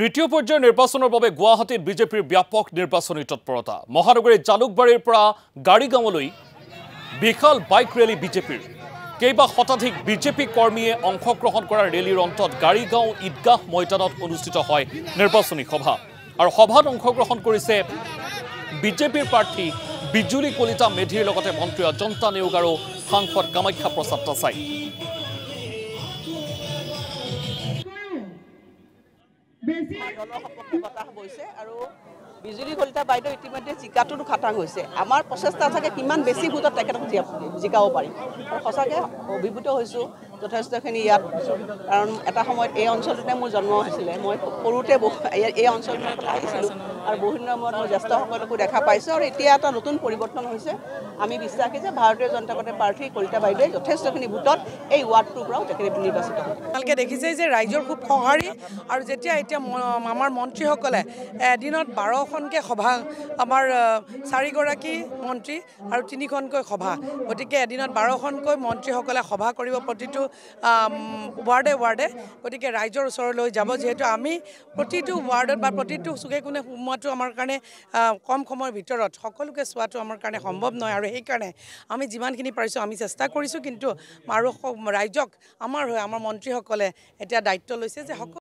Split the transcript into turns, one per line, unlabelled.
তৃতীয় পৰ্যায়ৰ নিৰ্বাচনৰ বাবে গুৱাহাটীত বিজেপিৰ ব্যাপক নিৰ্বাচনী তৎপৰতা মহানগৰীৰ জালুকবাৰীৰ পৰা গাড়ীগাঁৱলৈ বিশাল বাইক ৰেলী বিজেপিৰ কেইবা শতাধিক বিজেপি কৰ্মীয়ে অংশগ্ৰহণ কৰা ৰেলীৰ অন্তত গাড়ীগাঁও ঈদগাহ ময়দানত অনুষ্ঠিত হয় নিৰ্বাচনী সভা আৰু সভাত অংশগ্ৰহণ কৰিছে বিজেপিৰ প্ৰাৰ্থী বিজুলী কলিতা মেধিৰ লগতে মন্ত্ৰী অজন্তা নেওগ আৰু সাংসদ কামাখ্যা প্ৰসাদ দাসাই
বিজুলী কলিতা বাইদেউ ইতিমধ্যে জিকাটো খাটাং হৈছে আমাৰ প্ৰচেষ্টা থাকে কিমান বেছি সুতত তেখেতক জিকাব পাৰিম আৰু সঁচাকৈ অভিভূত হৈছোঁ যথেষ্টখিনি ইয়াত কাৰণ এটা সময়ত এই অঞ্চলটোতে মোৰ জন্ম হৈছিলে মই সৰুতে এই অঞ্চলটোত আহিছিলোঁ আৰু বহু দিনৰ মূৰত মোৰ জ্যেষ্ঠসকলকো দেখা পাইছোঁ আৰু এতিয়া এটা নতুন পৰিৱৰ্তন হৈছে আমি বিশ্বাসী যে ভাৰতীয় জনতা পাৰ্টীৰ প্ৰাৰ্থী কলিতা বাইদেউৱে যথেষ্টখিনি ভোটত
এই ৱাৰ্ডটোৰ পৰাও তেখেতে নিৰ্বাচিত হ'ব আপোনালোকে দেখিছে যে ৰাইজৰ খুব সঁহাৰি আৰু যেতিয়া এতিয়া আমাৰ মন্ত্ৰীসকলে এদিনত বাৰখনকৈ সভা আমাৰ চাৰিগৰাকী মন্ত্ৰী আৰু তিনিখনকৈ সভা গতিকে এদিনত বাৰখনকৈ মন্ত্ৰীসকলে সভা কৰিব প্ৰতিটো ৱাৰ্ডে ৱাৰ্ডে গতিকে ৰাইজৰ ওচৰলৈ যাব যিহেতু আমি প্ৰতিটো ৱাৰ্ডত বা প্ৰতিটো চুকে কোনে সোমোৱাটো আমাৰ কাৰণে কম সময়ৰ ভিতৰত সকলোকে চোৱাটো আমাৰ কাৰণে সম্ভৱ নহয় আৰু সেইকাৰণে আমি যিমানখিনি পাৰিছোঁ আমি চেষ্টা কৰিছোঁ কিন্তু আৰু ৰাইজক আমাৰ হৈ আমাৰ মন্ত্ৰীসকলে এতিয়া দায়িত্ব লৈছে যে সকলো